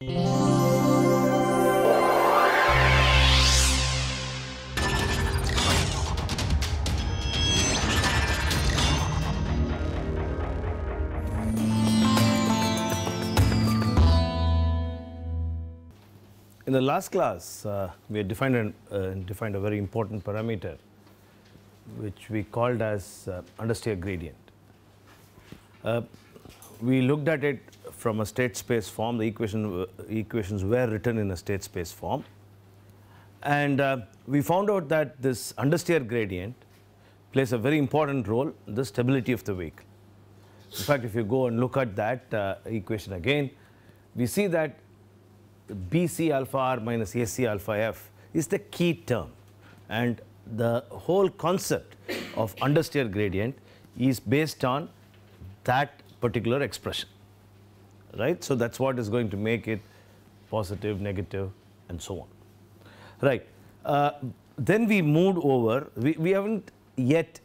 In the last class, uh, we defined, an, uh, defined a very important parameter which we called as uh, understeer gradient. Uh, we looked at it from a state space form. The equation, uh, equations were written in a state space form. And uh, we found out that this understeer gradient plays a very important role in the stability of the vehicle. In fact, if you go and look at that uh, equation again, we see that BC alpha R minus AC alpha F is the key term. And the whole concept of understeer gradient is based on that particular expression right? So that's what is going to make it positive, negative, and so on. Right. Uh, then we moved over, we, we haven't yet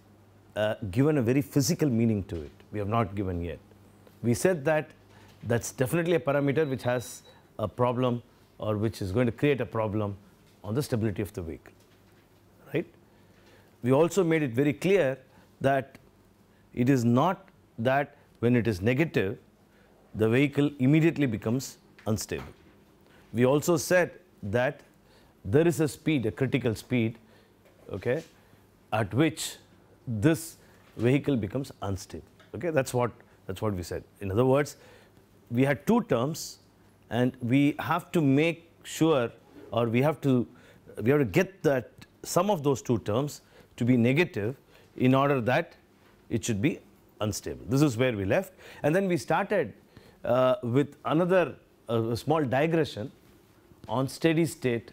uh, given a very physical meaning to it. We have not given yet. We said that that's definitely a parameter which has a problem or which is going to create a problem on the stability of the vehicle, right? We also made it very clear that it is not that when it is negative, the vehicle immediately becomes unstable. We also said that there is a speed, a critical speed, okay, at which this vehicle becomes unstable. Okay, that's what that's what we said. In other words, we had two terms, and we have to make sure, or we have to we have to get that some of those two terms to be negative in order that it should be unstable. This is where we left, and then we started uh, with another uh, small digression on steady state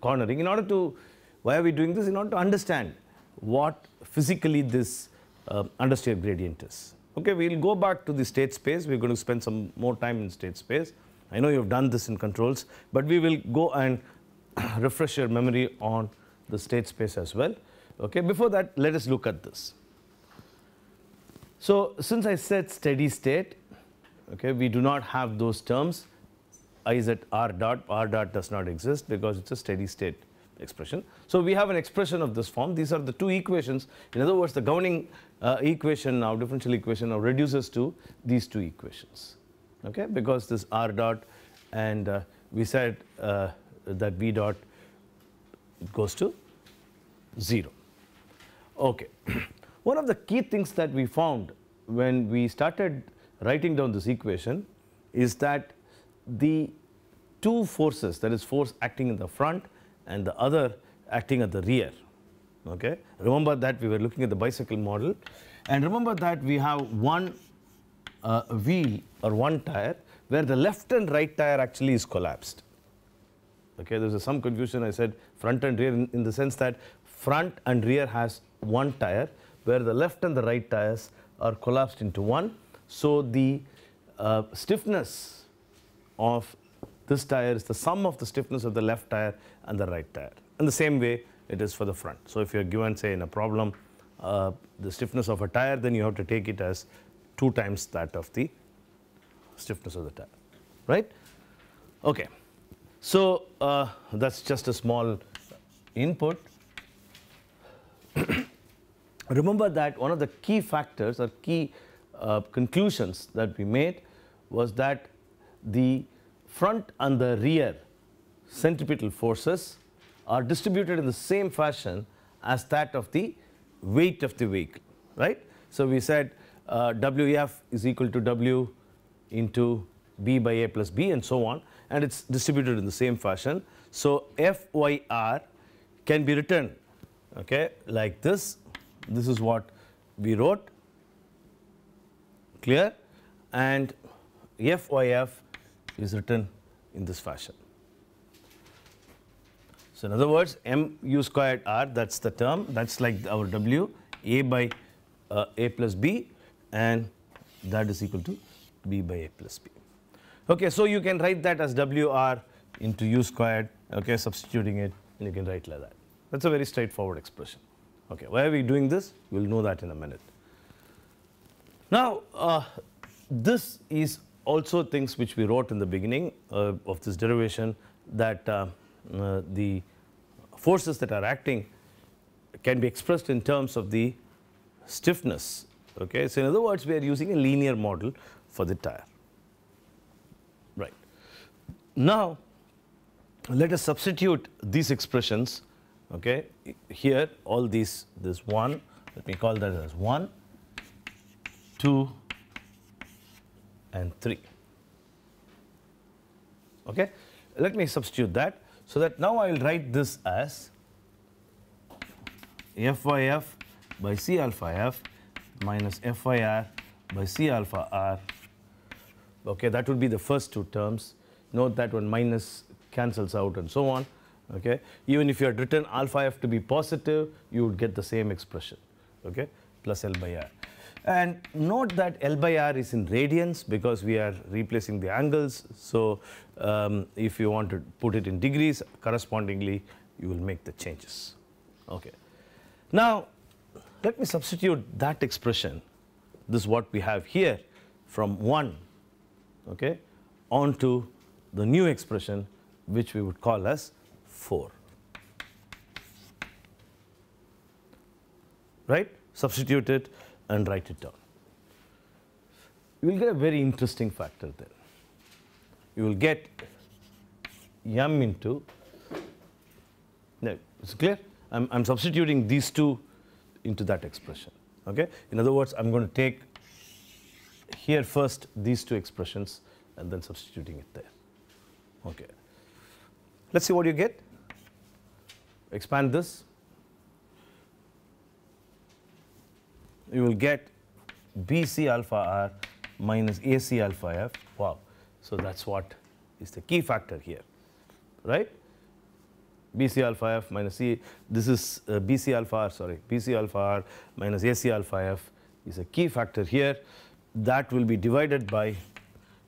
cornering in order to, why are we doing this? In order to understand what physically this uh, gradient is. Okay, we will go back to the state space. We are going to spend some more time in state space. I know you have done this in controls, but we will go and refresh your memory on the state space as well. Okay, before that, let us look at this. So, since I said steady state, Okay, we do not have those terms. I is at r dot, r dot does not exist because it's a steady state expression. So we have an expression of this form. These are the two equations. In other words, the governing uh, equation now, differential equation now reduces to these two equations. Okay, because this r dot and uh, we said uh, that v dot goes to 0. Okay. One of the key things that we found when we started writing down this equation is that the two forces that is force acting in the front and the other acting at the rear. Okay? Remember that we were looking at the bicycle model and remember that we have one uh, wheel or one tire where the left and right tire actually is collapsed. Okay, there is some confusion I said front and rear in, in the sense that front and rear has one tire where the left and the right tires are collapsed into one so the uh, stiffness of this tire is the sum of the stiffness of the left tire and the right tire. And the same way it is for the front. So if you're given say in a problem uh, the stiffness of a tire then you have to take it as 2 times that of the stiffness of the tire, right? Okay. So uh, that's just a small input. Remember that one of the key factors or key uh, conclusions that we made was that the front and the rear centripetal forces are distributed in the same fashion as that of the weight of the vehicle, right? So we said uh, WF is equal to W into B by A plus B and so on and it's distributed in the same fashion. So FYR can be written okay, like this, this is what we wrote clear and FYF is written in this fashion. So in other words, mu squared r, that's the term, that's like our w, a by uh, a plus b and that is equal to b by a plus b. Okay, so you can write that as wr into u squared, okay, substituting it and you can write like that. That's a very straightforward expression. Okay, why are we doing this? We'll know that in a minute. Now, uh, this is also things which we wrote in the beginning uh, of this derivation that uh, uh, the forces that are acting can be expressed in terms of the stiffness. Okay? So, in other words, we are using a linear model for the tire. Right. Now, let us substitute these expressions okay, here all these, this 1, let me call that as 1 2 and 3. Okay. Let me substitute that so that now I will write this as fyf by c alpha f minus fyr by c alpha r. Okay, that would be the first two terms. Note that one minus cancels out and so on. Okay, even if you had written alpha f to be positive, you would get the same expression. Okay, plus l by r. And note that L by R is in radians because we are replacing the angles. So um, if you want to put it in degrees, correspondingly you will make the changes. Okay. Now let me substitute that expression, this is what we have here, from 1 okay, onto the new expression which we would call as 4. Right? Substitute it and write it down. You will get a very interesting factor there. You will get m into, no, it's clear? I'm, I'm substituting these two into that expression. Okay? In other words, I'm going to take here first these two expressions and then substituting it there. Okay. Let's see what you get. Expand this. you will get BC alpha R minus AC alpha F. Wow. So that's what is the key factor here, right? BC alpha F minus C, this is uh, BC alpha R, sorry, BC alpha R minus AC alpha F is a key factor here. That will be divided by,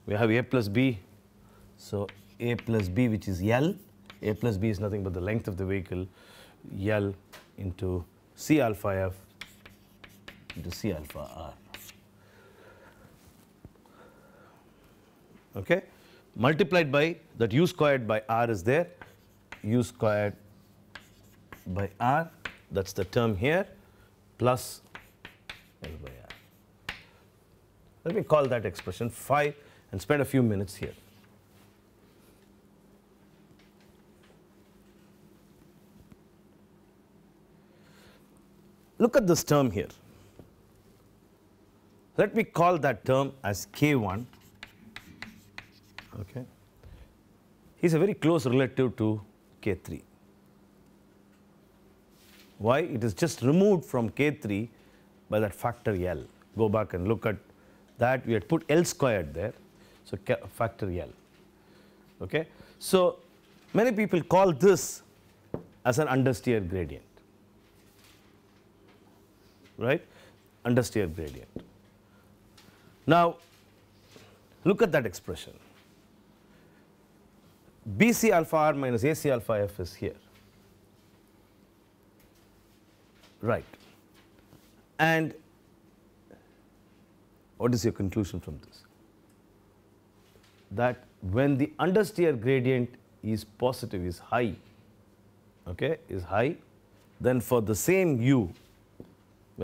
we have A plus B, so A plus B which is L, A plus B is nothing but the length of the vehicle, L into C alpha F into C alpha r. Okay? Multiplied by that u squared by r is there, u squared by r, that is the term here, plus L by r. Let me call that expression phi and spend a few minutes here. Look at this term here. Let me call that term as K1. Okay. He's a very close relative to K3. Why? It is just removed from K3 by that factor L. Go back and look at that. We had put L squared there. So factor L. Okay. So many people call this as an understeer gradient. Right? Understeer gradient. Now, look at that expression. BC alpha r minus AC alpha f is here. Right. And what is your conclusion from this? That when the understeer gradient is positive, is high, okay, is high, then for the same u,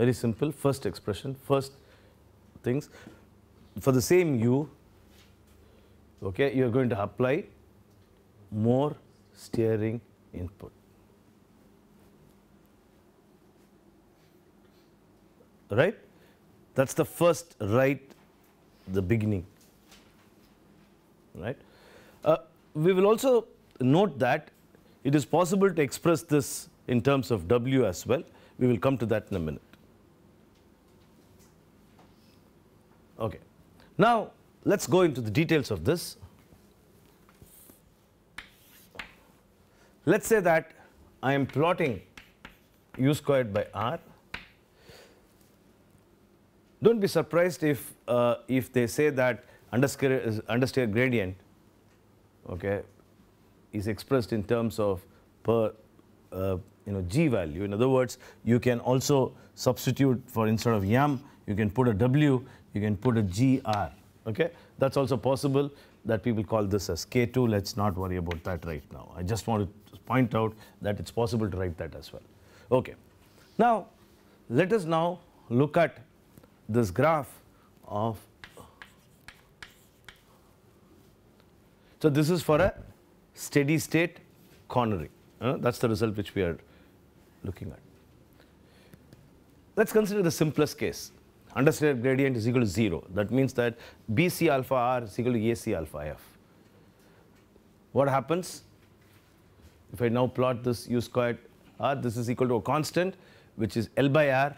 very simple, first expression, first things, for the same u, okay, you are going to apply more steering input. Right? That's the first right, the beginning. Right? Uh, we will also note that it is possible to express this in terms of W as well. We will come to that in a minute. Okay. Now, let's go into the details of this. Let's say that I am plotting u squared by r. Don't be surprised if uh, if they say that understeer understeer gradient, okay, is expressed in terms of per uh, you know g value. In other words, you can also substitute for instead of yam, you can put a w you can put a GR. Okay, that's also possible that people call this as K2. Let's not worry about that right now. I just want to point out that it's possible to write that as well. Okay, now let us now look at this graph of. So this is for a steady state cornering. Uh, that's the result which we are looking at. Let's consider the simplest case understated gradient is equal to 0. That means that BC alpha R is equal to AC alpha F. What happens? If I now plot this U squared R, this is equal to a constant which is L by R,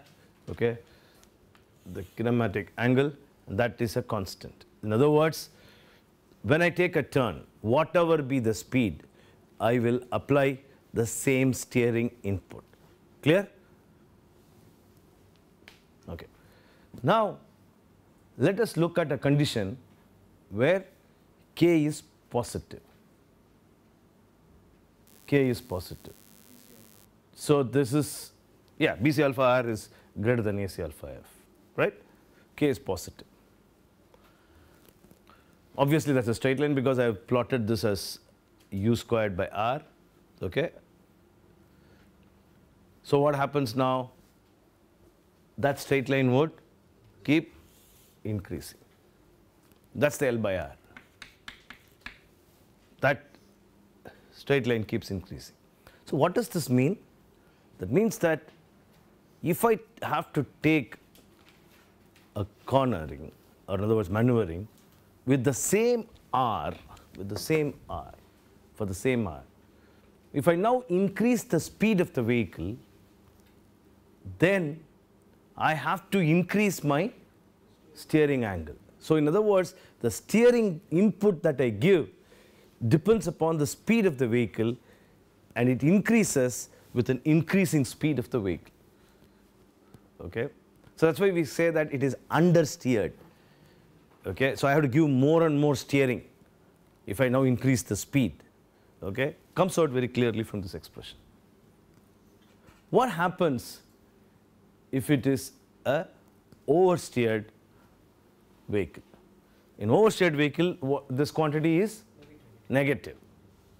okay, the kinematic angle, that is a constant. In other words, when I take a turn, whatever be the speed, I will apply the same steering input. Clear? Okay. Now, let us look at a condition where k is positive. k is positive. So, this is, yeah, BC alpha r is greater than AC alpha f, right? k is positive. Obviously, that's a straight line because I have plotted this as u squared by r, okay? So, what happens now? That straight line would keep increasing. That is the L by R. That straight line keeps increasing. So, what does this mean? That means that if I have to take a cornering or in other words maneuvering with the same R, with the same R, for the same R, if I now increase the speed of the vehicle, then I have to increase my steering angle. So in other words, the steering input that I give depends upon the speed of the vehicle and it increases with an increasing speed of the vehicle. Okay? So that's why we say that it is understeered. Okay? So I have to give more and more steering if I now increase the speed. Okay? Comes out very clearly from this expression. What happens if it is a oversteered vehicle. In oversteered vehicle, this quantity is negative.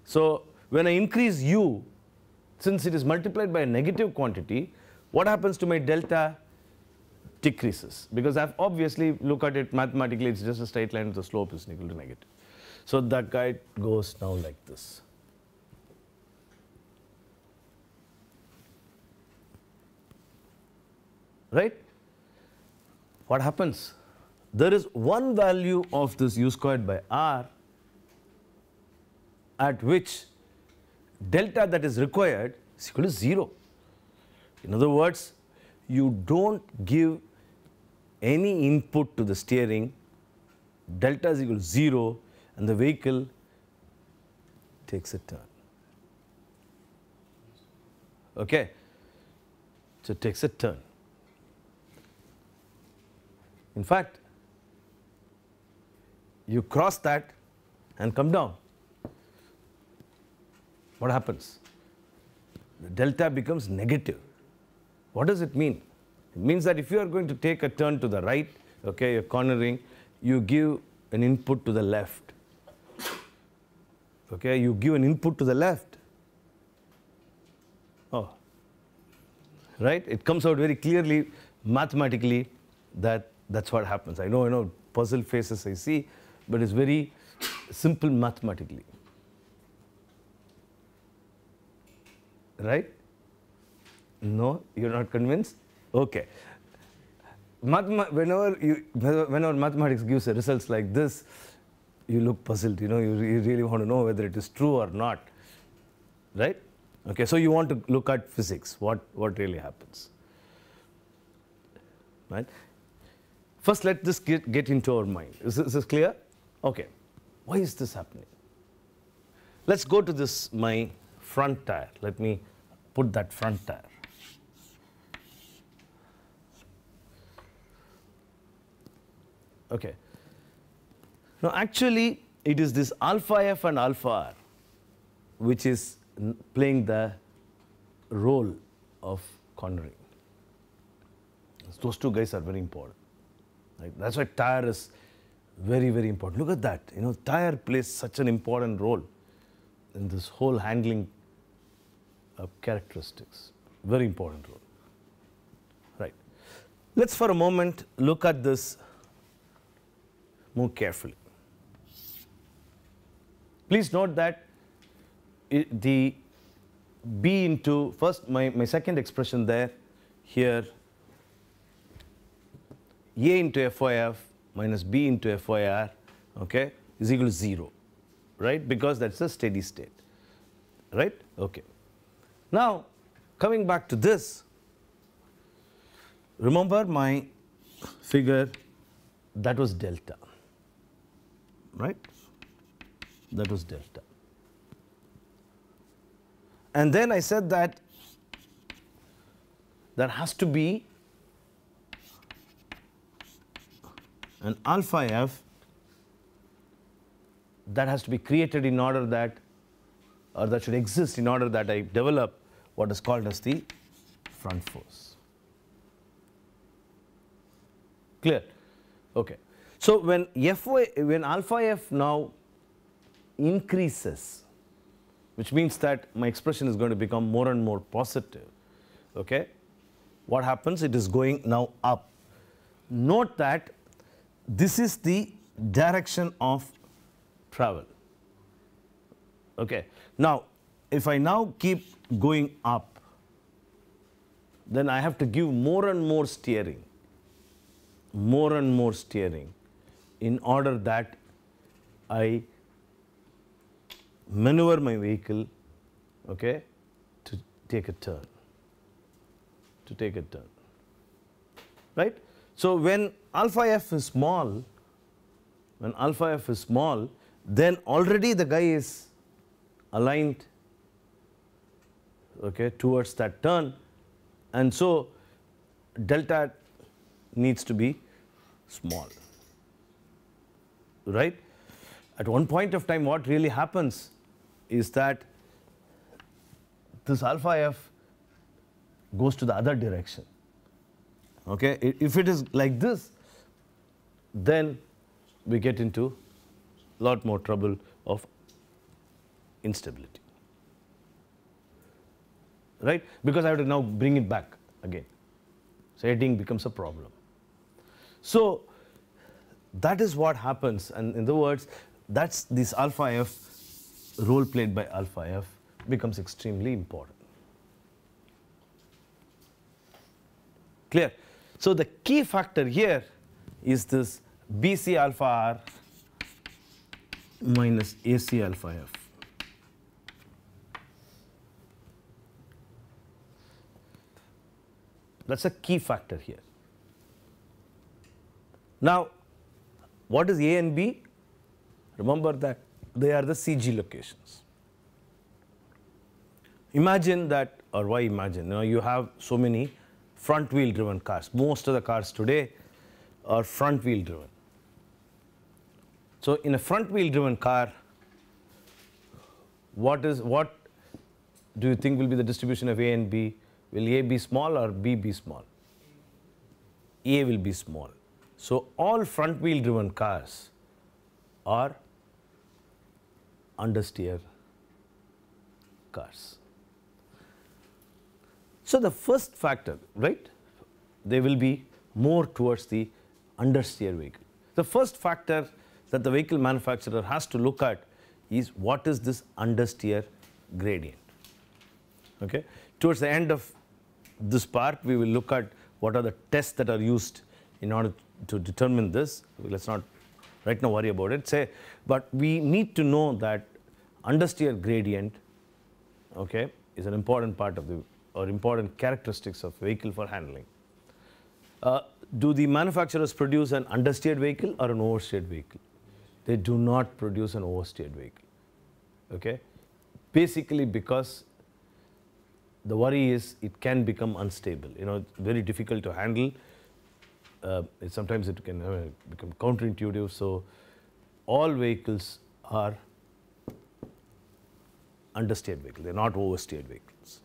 So, when I increase u, since it is multiplied by a negative quantity, what happens to my delta decreases? Because I've obviously look at it mathematically, it's just a straight line, the slope is equal to negative. So, that guy goes now like this. right? What happens? There is one value of this u squared by r at which delta that is required is equal to 0. In other words, you do not give any input to the steering, delta is equal to 0 and the vehicle takes a turn. Okay? So, it takes a turn. In fact, you cross that and come down. What happens? The delta becomes negative. What does it mean? It means that if you are going to take a turn to the right, okay, you're cornering, you give an input to the left. Okay, you give an input to the left. Oh, right? It comes out very clearly mathematically that that's what happens. I know, you know, puzzle faces I see, but it's very simple mathematically. Right? No, you're not convinced? Okay. Mathema whenever, you, whenever mathematics gives results like this, you look puzzled, you know, you, you really want to know whether it is true or not. Right? Okay, so you want to look at physics, what, what really happens. Right? First, let this get, get into our mind. Is this, is this clear? Okay. Why is this happening? Let's go to this, my front tire. Let me put that front tire. Okay. Now, actually, it is this alpha F and alpha R which is playing the role of cornering. Those two guys are very important. That's why tire is very, very important. Look at that. You know, tire plays such an important role in this whole handling of characteristics. Very important role. Right. Let's for a moment look at this more carefully. Please note that the b into first my, my second expression there here a into F Y F minus B into F Y R, okay, is equal to 0, right? Because that's a steady state, right? Okay. Now, coming back to this, remember my figure that was delta, right? That was delta. And then I said that there has to be and alpha f that has to be created in order that or that should exist in order that I develop what is called as the front force. Clear? Okay. So, when Fy, when alpha f now increases, which means that my expression is going to become more and more positive, okay, what happens? It is going now up. Note that this is the direction of travel. Okay. Now, if I now keep going up, then I have to give more and more steering, more and more steering in order that I maneuver my vehicle okay, to take a turn, to take a turn, right? So, when alpha f is small, when alpha f is small, then already the guy is aligned okay, towards that turn and so delta needs to be small, right. At one point of time what really happens is that this alpha f goes to the other direction. Okay, if it is like this, then we get into lot more trouble of instability. Right? Because I have to now bring it back again. So, editing becomes a problem. So, that is what happens and in other words that is this alpha f role played by alpha f becomes extremely important. Clear? So, the key factor here is this BC alpha R minus AC alpha F. That's a key factor here. Now, what is A and B? Remember that they are the CG locations. Imagine that, or why imagine? You, know, you have so many front wheel driven cars. Most of the cars today or front wheel driven. So, in a front wheel driven car, what is what do you think will be the distribution of A and B? Will A be small or B be small? A will be small. So, all front wheel driven cars are understeer cars. So, the first factor, right, they will be more towards the understeer vehicle. The first factor that the vehicle manufacturer has to look at is what is this understeer gradient. Okay? Towards the end of this part, we will look at what are the tests that are used in order to determine this. Let's not right now worry about it. Say, but we need to know that understeer gradient okay, is an important part of the or important characteristics of vehicle for handling. Uh, do the manufacturers produce an understeered vehicle or an oversteered vehicle? They do not produce an oversteered vehicle. Okay? Basically because the worry is it can become unstable. You know, very difficult to handle. Uh, it, sometimes it can uh, become counterintuitive. So, all vehicles are understeered vehicles. They are not oversteered vehicles.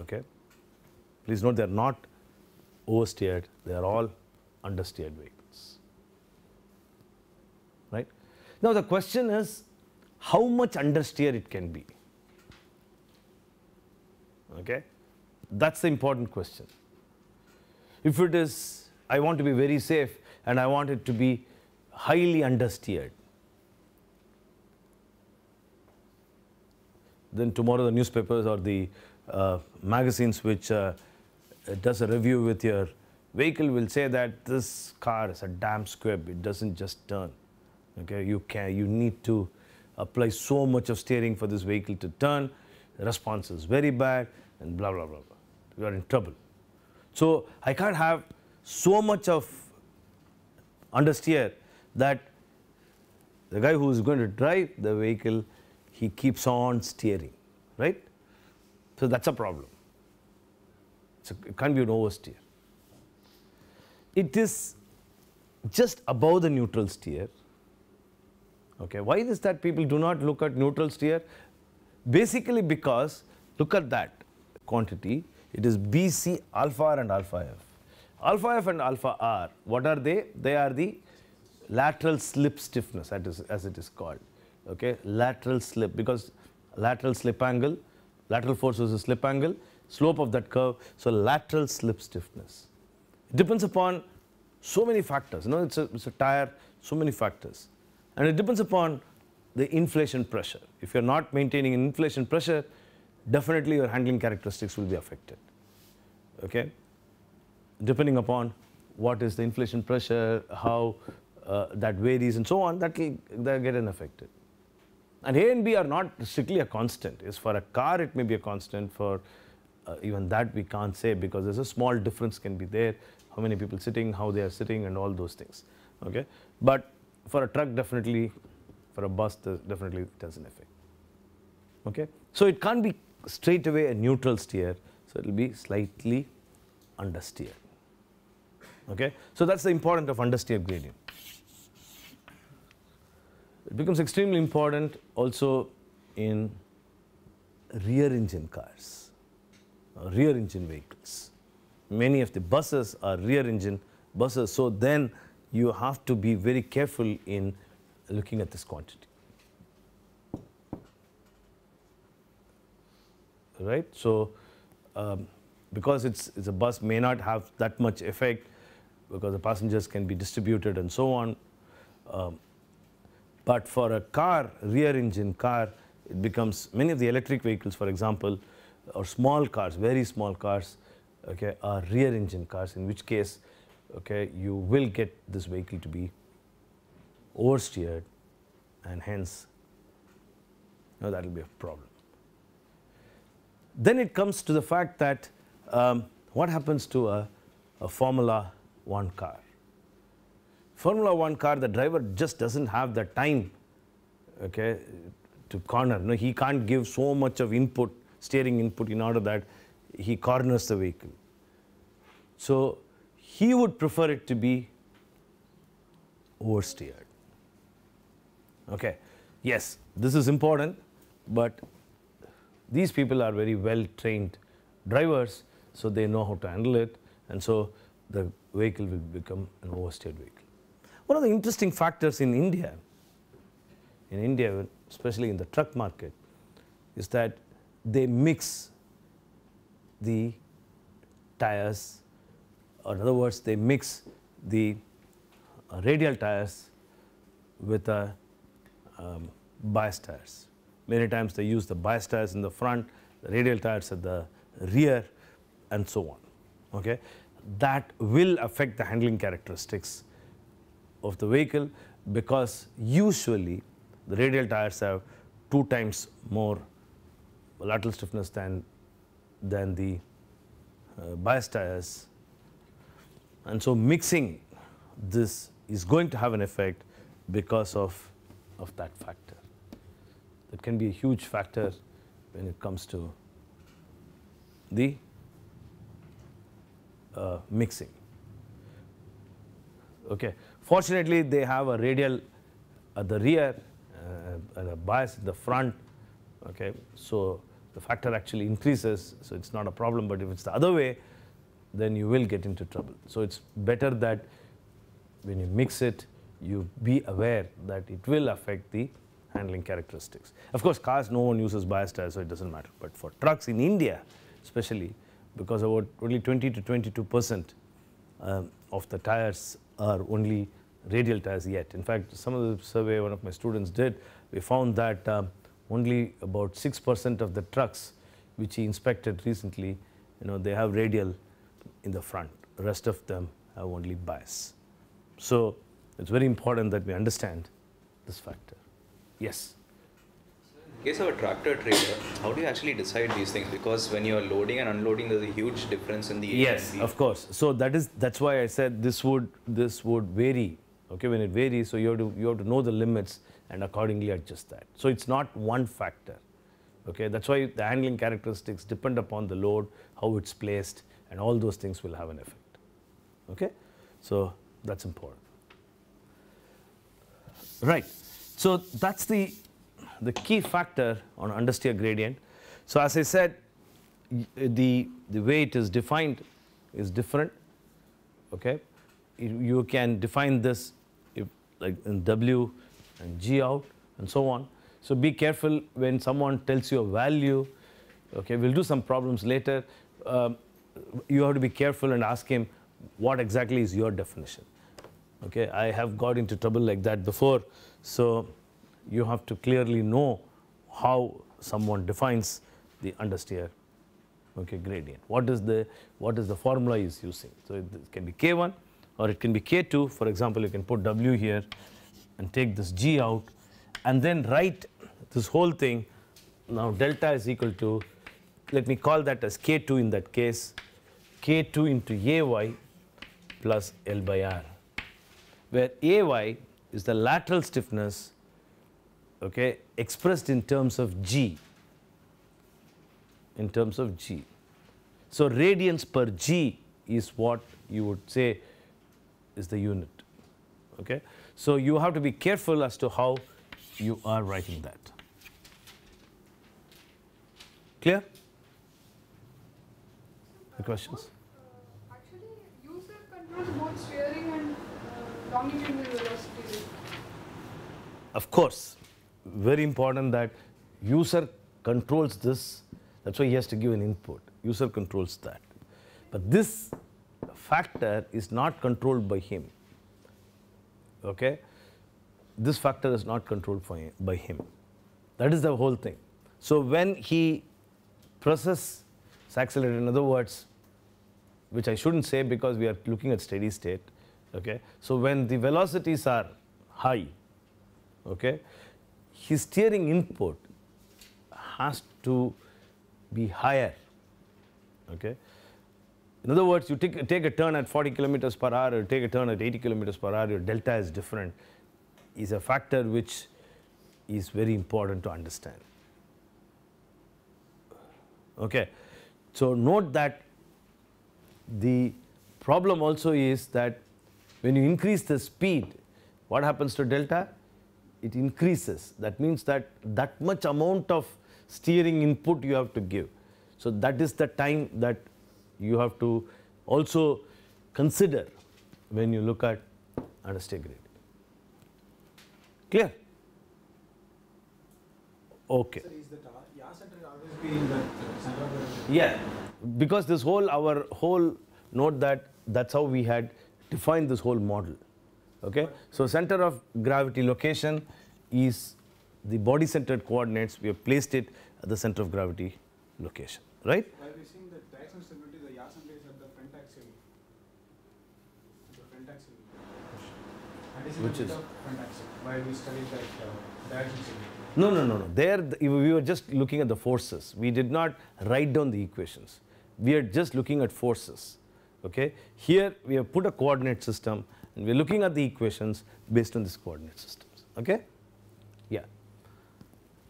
Okay? Please note they are not oversteered, they are all understeered vehicles. Right? Now the question is how much understeer it can be. Okay? That's the important question. If it is, I want to be very safe and I want it to be highly understeered, then tomorrow the newspapers or the uh, magazines which uh, uh, does a review with your vehicle will say that this car is a damn squib. It doesn't just turn. Okay, you can you need to apply so much of steering for this vehicle to turn. The response is very bad, and blah blah blah. blah. You are in trouble. So I can't have so much of understeer that the guy who is going to drive the vehicle, he keeps on steering, right? So that's a problem it can't be an oversteer. It is just above the neutral steer. Okay, why is that people do not look at neutral steer? Basically because, look at that quantity, it is BC alpha R and alpha F. Alpha F and alpha R, what are they? They are the lateral slip stiffness as it is called. Okay, lateral slip because lateral slip angle, lateral force is a slip angle slope of that curve, so lateral slip stiffness. It depends upon so many factors, you know, it's a, it's a tire, so many factors. And it depends upon the inflation pressure. If you're not maintaining inflation pressure, definitely your handling characteristics will be affected. Okay? Depending upon what is the inflation pressure, how uh, that varies and so on, that will get an affected. And A and B are not strictly a constant. Is for a car, it may be a constant. For uh, even that we can't say because there's a small difference can be there, how many people sitting, how they are sitting and all those things. Okay? But for a truck definitely, for a bus definitely it has an effect. Okay? So it can't be straight away a neutral steer, so it will be slightly understeer. Okay? So that's the importance of understeer gradient. It becomes extremely important also in rear engine cars rear engine vehicles. Many of the buses are rear engine buses. So then you have to be very careful in looking at this quantity. Right? So um, because it's, it's a bus may not have that much effect because the passengers can be distributed and so on. Um, but for a car, rear engine car, it becomes many of the electric vehicles, for example, or small cars, very small cars, okay, are rear engine cars, in which case, okay, you will get this vehicle to be oversteered and hence now that will be a problem. Then it comes to the fact that um, what happens to a, a Formula 1 car? Formula 1 car, the driver just doesn't have the time okay, to corner. No, he can't give so much of input steering input in order that he corners the vehicle. So he would prefer it to be oversteered. Okay. Yes, this is important, but these people are very well trained drivers, so they know how to handle it, and so the vehicle will become an oversteered vehicle. One of the interesting factors in India, in India, especially in the truck market, is that they mix the tires, or in other words, they mix the uh, radial tires with the uh, um, bias tires. Many times they use the bias tires in the front, the radial tires at the rear and so on. Okay? That will affect the handling characteristics of the vehicle because usually the radial tires have two times more lateral stiffness than, than the uh, bias tires. And so mixing this is going to have an effect because of, of that factor. That can be a huge factor when it comes to the uh, mixing. Okay. Fortunately, they have a radial at the rear uh, and a bias at the front. Okay. So, the factor actually increases, so it's not a problem. But if it's the other way, then you will get into trouble. So it's better that when you mix it, you be aware that it will affect the handling characteristics. Of course, cars, no one uses bias tires, so it doesn't matter. But for trucks in India, especially, because about only 20 to 22 percent um, of the tires are only radial tires yet. In fact, some of the survey one of my students did, we found that um, only about 6% of the trucks which he inspected recently, you know, they have radial in the front. The rest of them have only bias. So it's very important that we understand this factor. Yes. In case of a tractor trailer, how do you actually decide these things? Because when you are loading and unloading, there's a huge difference in the. Yes, of course. So that is that's why I said this would this would vary. Okay, when it varies, so you have to you have to know the limits and accordingly adjust that. So it's not one factor. Okay, that's why the handling characteristics depend upon the load, how it's placed, and all those things will have an effect. Okay, so that's important. Right. So that's the the key factor on understeer gradient. So as I said, the the way it is defined is different. Okay, you can define this if like in W and G out and so on. So be careful when someone tells you a value. Okay, we'll do some problems later. Um, you have to be careful and ask him what exactly is your definition. Okay, I have got into trouble like that before. So you have to clearly know how someone defines the understeer okay, gradient. What is the what is the formula is using? So it can be K1 or it can be K2. For example, you can put W here and take this g out and then write this whole thing. Now delta is equal to, let me call that as k2 in that case, k2 into ay plus L by r, where ay is the lateral stiffness okay, expressed in terms of g, in terms of g. So radians per g is what you would say is the unit. Okay. So you have to be careful as to how you are writing that. Clear? The questions? Uh, of course, very important that user controls this. That's why he has to give an input. User controls that. But this factor is not controlled by him okay, this factor is not controlled him, by him. That is the whole thing. So when he process is in other words, which I shouldn't say because we are looking at steady state, okay. So when the velocities are high, okay, his steering input has to be higher, okay. In other words, you take, take a turn at 40 kilometers per hour or take a turn at 80 kilometers per hour, your delta is different, is a factor which is very important to understand. Okay. So, note that the problem also is that when you increase the speed, what happens to delta? It increases. That means that that much amount of steering input you have to give. So, that is the time that you have to also consider when you look at honesty grade. Clear? Okay. Yeah, because this whole, our whole note that that's how we had defined this whole model. Okay, so center of gravity location is the body centered coordinates. We have placed it at the center of gravity location, right? which is uh, no, no, no, no. There, we were just looking at the forces. We did not write down the equations. We are just looking at forces. Okay. Here, we have put a coordinate system, and we are looking at the equations based on this coordinate systems. Okay. Yeah.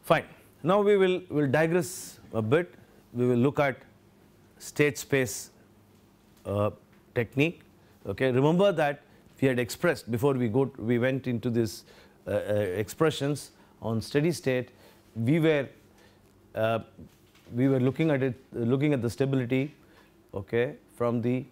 Fine. Now we will will digress a bit. We will look at state space uh, technique. Okay. Remember that we had expressed before we, go, we went into these uh, uh, expressions on steady state, we were, uh, we were looking at it, looking at the stability okay, from the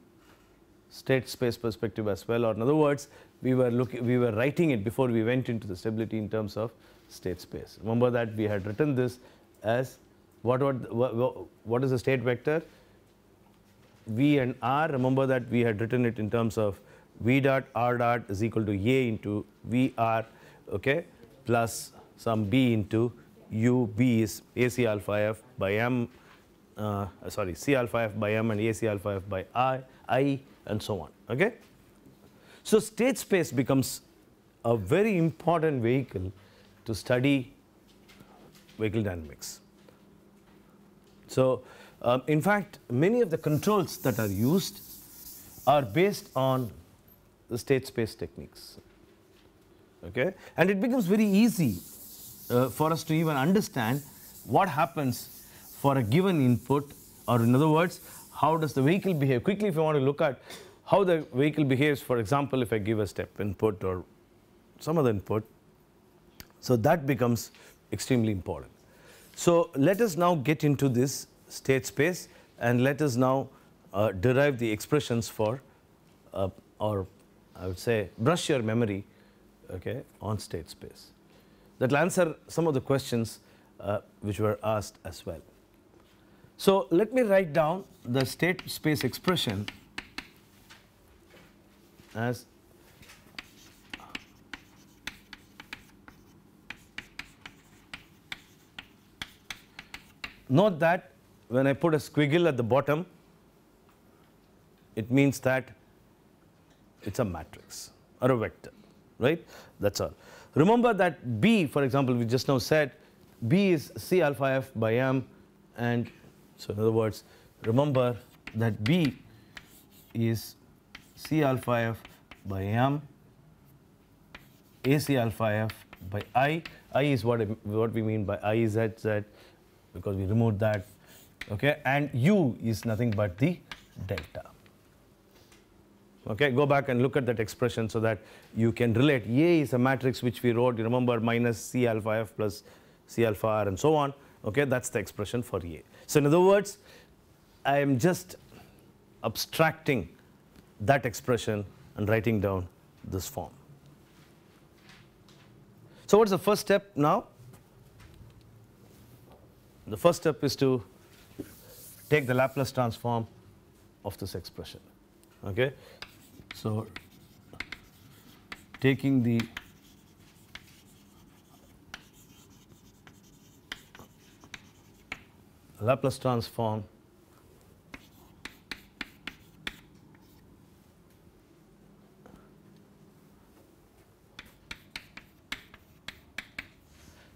state space perspective as well or in other words, we were, looking, we were writing it before we went into the stability in terms of state space. Remember that we had written this as what, what, what is the state vector? V and R, remember that we had written it in terms of V dot R dot is equal to A into VR okay, plus some B into U B is AC alpha F by M uh, sorry C alpha F by M and AC alpha F by I, I and so on. Okay. So, state space becomes a very important vehicle to study vehicle dynamics. So, um, in fact, many of the controls that are used are based on the state space techniques. Okay? And it becomes very easy uh, for us to even understand what happens for a given input or in other words, how does the vehicle behave? Quickly, if you want to look at how the vehicle behaves, for example, if I give a step input or some other input, so that becomes extremely important. So let us now get into this state space and let us now uh, derive the expressions for uh, or I would say brush your memory okay, on state space. That will answer some of the questions uh, which were asked as well. So let me write down the state space expression as note that when I put a squiggle at the bottom, it means that it's a matrix or a vector, right? That's all. Remember that B, for example, we just now said B is C alpha F by M and so in other words, remember that B is C alpha F by M, AC alpha F by I. I is what, what we mean by I Z Z because we removed that okay and u is nothing but the delta Okay, go back and look at that expression so that you can relate. A is a matrix which we wrote, you remember, minus C alpha F plus C alpha R and so on. Okay, that's the expression for A. So in other words, I am just abstracting that expression and writing down this form. So what's the first step now? The first step is to take the Laplace transform of this expression. Okay? So, taking the Laplace transform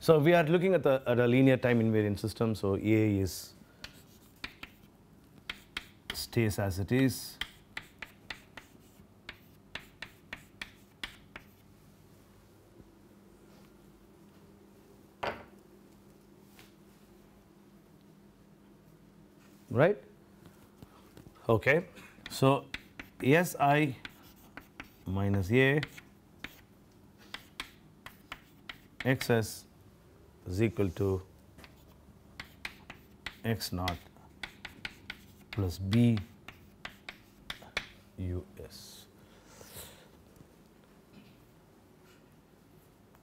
So we are looking at, the, at a linear time invariant system. So A is stays as it is. Okay. So, yes, I minus a xs is equal to x naught plus b us.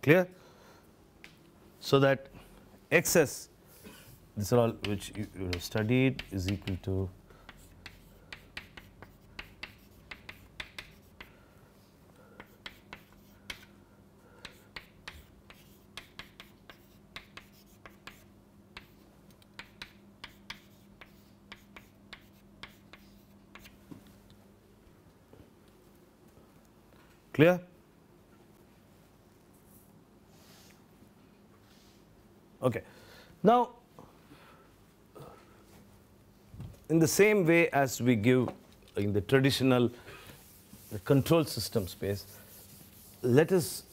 Clear? So that xs, this is all which you, you studied, is equal to Clear? Okay. Now, in the same way as we give in the traditional the control system space, let us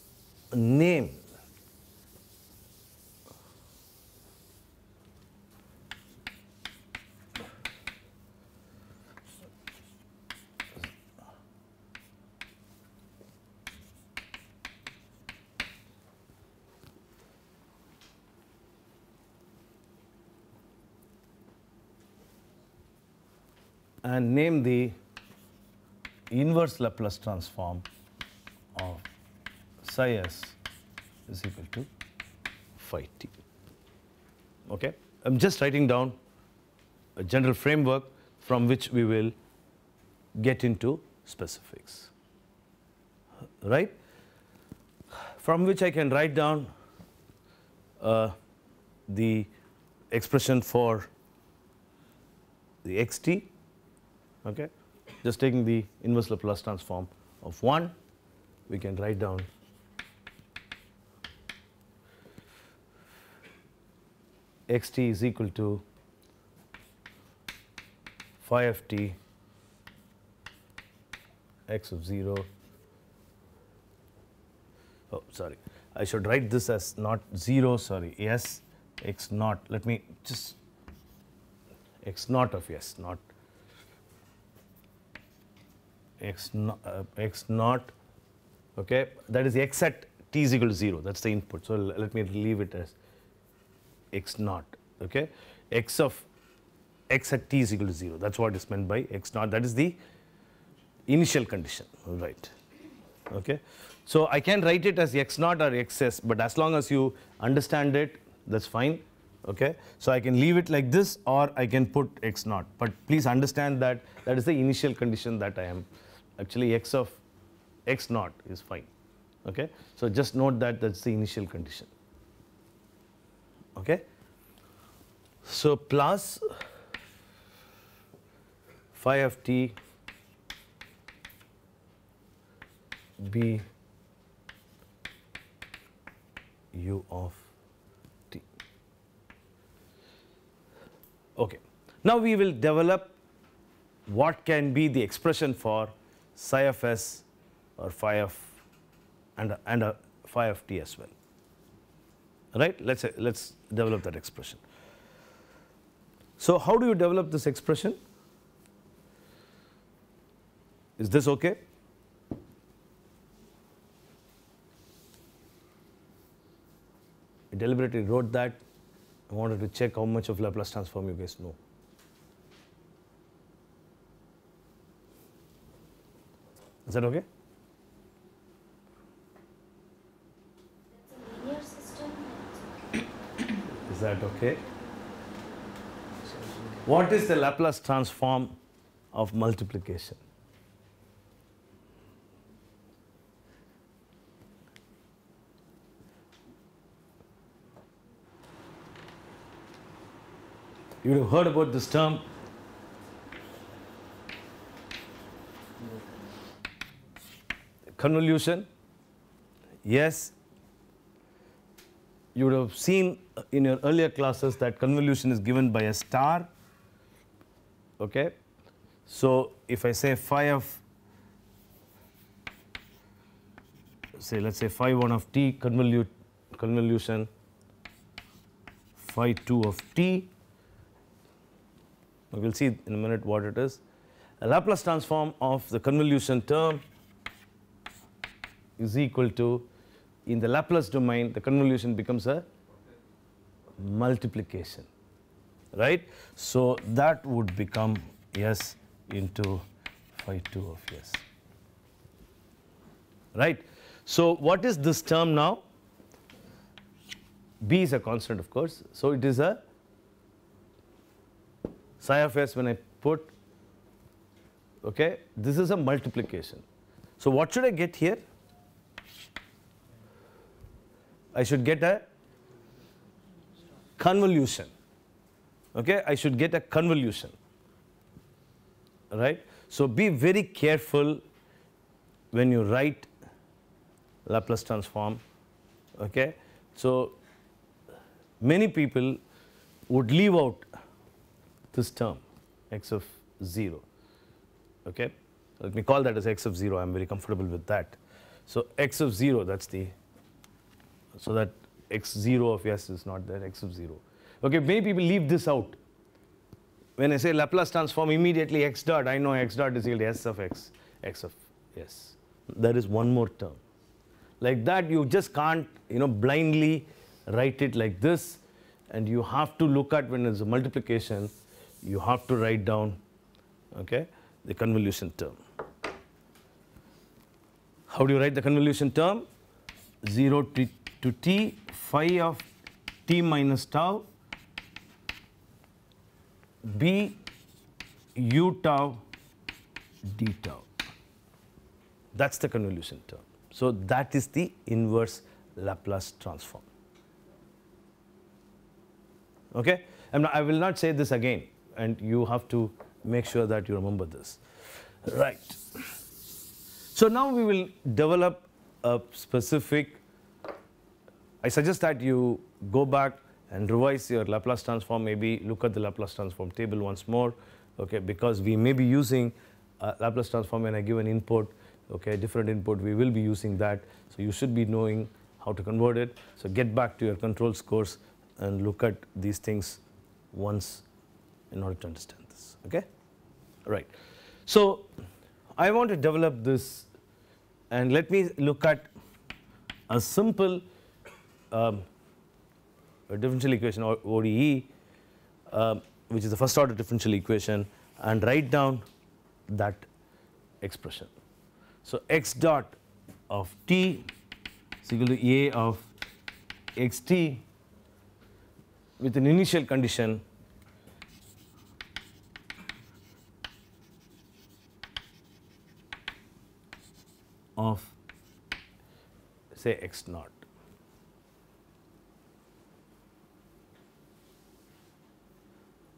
name inverse Laplace transform of psi s is equal to phi t. Okay? I am just writing down a general framework from which we will get into specifics, right? From which I can write down uh, the expression for the xt, okay? just taking the inverse Laplace transform of 1, we can write down xt is equal to phi of t x of 0 oh sorry I should write this as not 0 sorry s x naught let me just x naught of s not x, no, uh, x naught, okay, that is x at t is equal to 0, that is the input. So, let me leave it as x naught, okay, x of x at t is equal to 0, that is what is meant by x naught, that is the initial condition, right. Okay. So, I can write it as x naught or xs, but as long as you understand it, that is fine okay. So I can leave it like this or I can put x naught, but please understand that that is the initial condition that I am actually x of x naught is fine. Okay. So, just note that that is the initial condition. Okay. So, plus phi of t b u of t. Okay. Now, we will develop what can be the expression for psi of s or phi of and, and a phi of t as well. Right? Let's say, let's develop that expression. So how do you develop this expression? Is this okay? I deliberately wrote that. I wanted to check how much of Laplace transform you guys know. Is that okay? is that okay? What is the Laplace transform of multiplication? You have heard about this term convolution. Yes, you would have seen in your earlier classes that convolution is given by a star. Okay. So, if I say phi of say let us say phi 1 of t convolute, convolution phi 2 of t, we will see in a minute what it is, a Laplace transform of the convolution term is equal to, in the Laplace domain, the convolution becomes a multiplication, right? So, that would become S into phi 2 of S, right? So, what is this term now? B is a constant of course. So, it is a psi of S when I put, okay, this is a multiplication. So, what should I get here? I should get a convolution. Okay, I should get a convolution. Right? So be very careful when you write Laplace transform. Okay, so many people would leave out this term x of 0. Okay, let me call that as x of 0. I am very comfortable with that. So x of 0, that's the so that x0 of s is not there, x of 0. Okay, many people leave this out. When I say Laplace transform, immediately x dot, I know x dot is equal to s of x, x of s. There is one more term. Like that, you just can't, you know, blindly write it like this. And you have to look at when it's a multiplication, you have to write down, okay, the convolution term. How do you write the convolution term? 0 to to t phi of t minus tau b u tau d tau. That's the convolution term. So that is the inverse Laplace transform. Okay? And I will not say this again and you have to make sure that you remember this. Right. So now we will develop a specific I suggest that you go back and revise your Laplace transform, maybe look at the Laplace transform table once more, okay, because we may be using uh, Laplace transform when I give an input, okay, different input, we will be using that. So you should be knowing how to convert it. So get back to your controls course and look at these things once in order to understand this, okay? Right. So I want to develop this and let me look at a simple um, a differential equation ODE, uh, um, which is the first order differential equation and write down that expression. So, x dot of t is equal to A of x t with an initial condition of say x naught.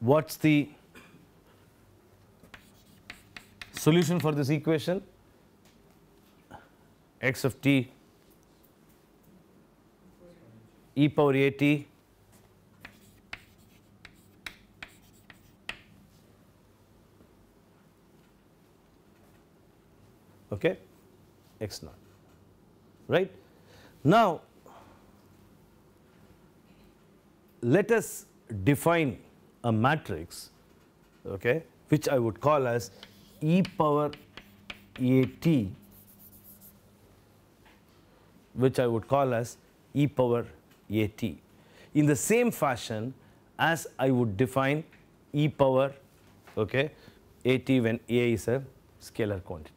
what is the solution for this equation x of t e power a t okay x naught right now let us define a matrix, okay, which I would call as e power a t, which I would call as e power a t. In the same fashion as I would define e power okay, a t when a is a scalar quantity.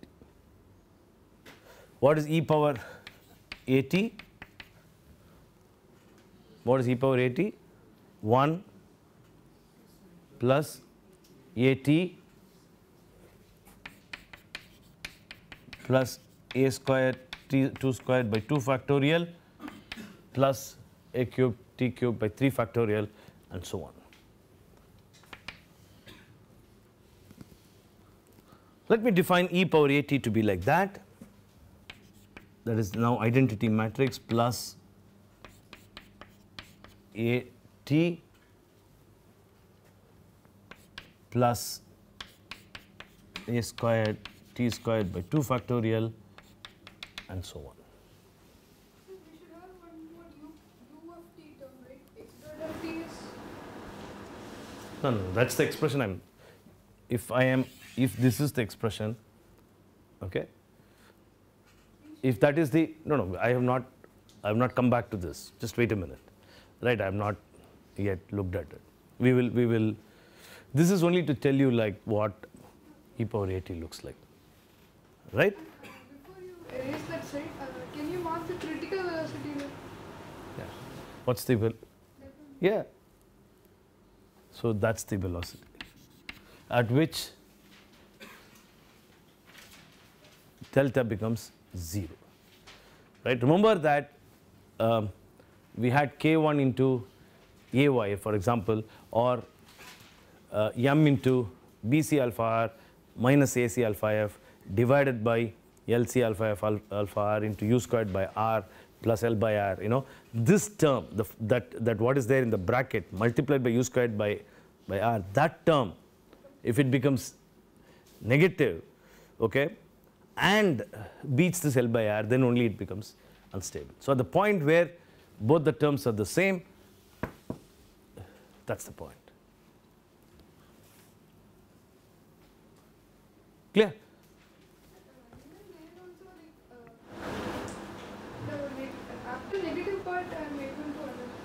What is e power a t? What is e power a t? 1 plus A t plus a square t 2 square by 2 factorial plus a cube t cube by 3 factorial and so on. Let me define e power a t to be like that. That is now identity matrix plus a t plus a squared t squared by 2 factorial and so on. No, no, that's the expression I'm, if I am, if this is the expression, okay, if that is the, no, no, I have not, I have not come back to this, just wait a minute, right, I have not yet looked at it. We will, we will this is only to tell you like what e power 80 looks like, right? Before you erase that side, uh, can you mark the critical velocity? Yeah. What's the vel? Yeah. So that's the velocity at which delta becomes 0. Right? Remember that um, we had k1 into ay for example or uh, m into bc alpha r minus ac alpha f divided by lc alpha f alpha r into u squared by r plus l by r, you know, this term, the, that, that what is there in the bracket multiplied by u squared by, by r, that term, if it becomes negative, okay, and beats this L by R, then only it becomes unstable. So, at the point where both the terms are the same, that is the point. Clear? negative part to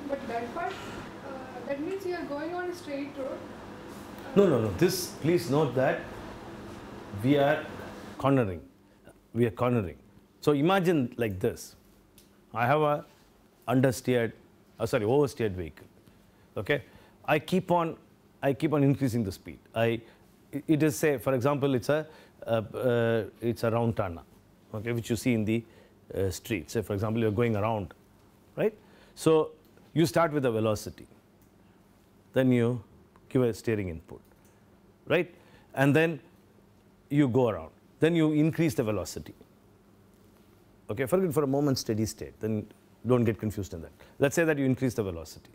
but that part, uh, that means you are going on a straight road. Uh, no, no, no. This, please note that we are cornering. We are cornering. So imagine like this. I have a understeered, uh, sorry, oversteered vehicle. Okay, I keep on, I keep on increasing the speed. I it is say, for example, it's a uh, it's a round turn, okay, which you see in the uh, street. Say, for example, you're going around, right? So you start with a velocity, then you give a steering input, right? And then you go around. Then you increase the velocity. Okay, forget for a moment steady state. Then don't get confused in that. Let's say that you increase the velocity.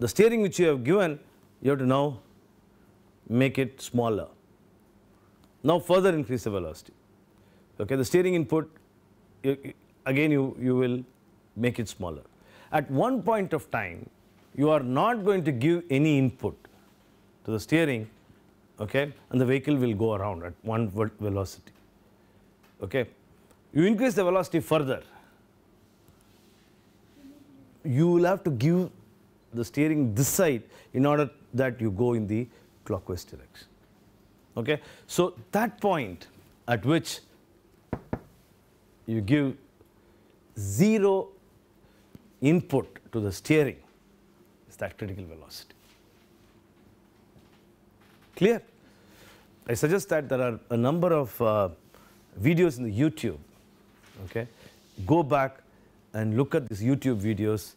The steering which you have given, you have to now make it smaller. Now further increase the velocity. Okay, the steering input, again you, you will make it smaller. At one point of time, you are not going to give any input to the steering, okay, and the vehicle will go around at one velocity. Okay. You increase the velocity further, you will have to give the steering this side in order that you go in the clockwise direction. Okay? So that point at which you give zero input to the steering is that critical velocity. Clear? I suggest that there are a number of uh, videos in the YouTube. Okay? Go back and look at these YouTube videos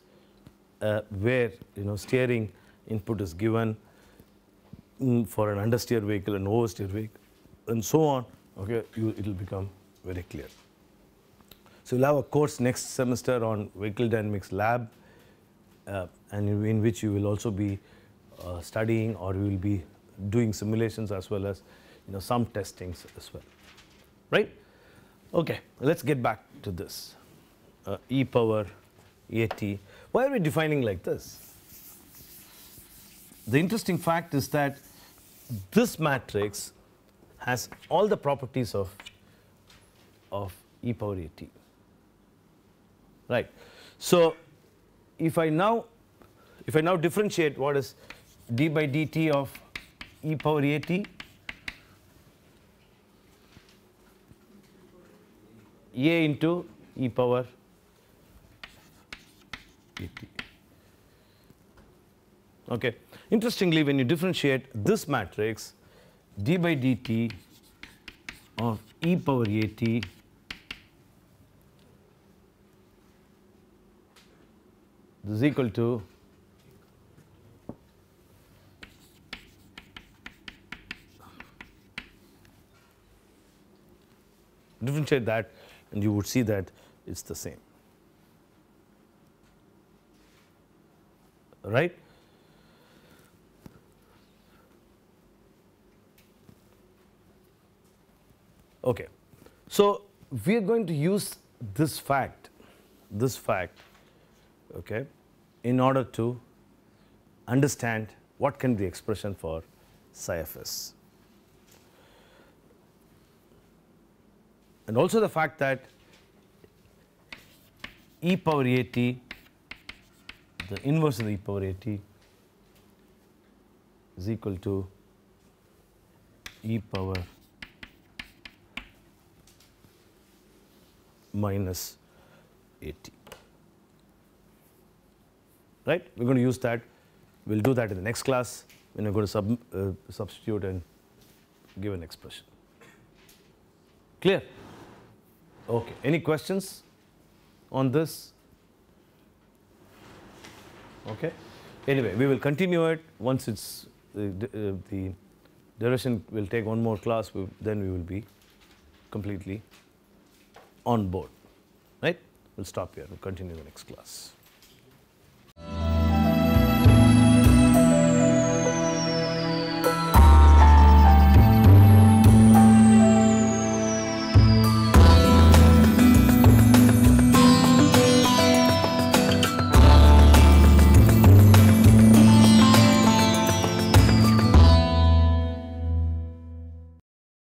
uh, where you know steering input is given for an understeer vehicle, an oversteer vehicle, and so on, okay, you, it'll become very clear. So we'll have a course next semester on vehicle dynamics lab, uh, and in, in, which you will also be uh, studying or you will be doing simulations as well as you know some testings as well, right? Okay, let's get back to this. Uh, e power, AT. Why are we defining like this? The interesting fact is that this matrix has all the properties of, of e power at. Right. So, if I now if I now differentiate what is d by dt of e power a t, a into e power at. Okay. Interestingly, when you differentiate this matrix, d by dt of e power a t is equal to differentiate that and you would see that it's the same right Okay. So we are going to use this fact, this fact, okay, in order to understand what can be expression for psi fs. And also the fact that e power a t, the inverse of the e power a t is equal to e power minus 80. Right? We are going to use that. We will do that in the next class when we are going to sub, uh, substitute and give an expression. Clear? Okay. Any questions on this? Okay. Anyway, we will continue it once it's uh, uh the, derivation. will take one more class, we, then we will be completely on board, right. We will stop here, we will continue the next class.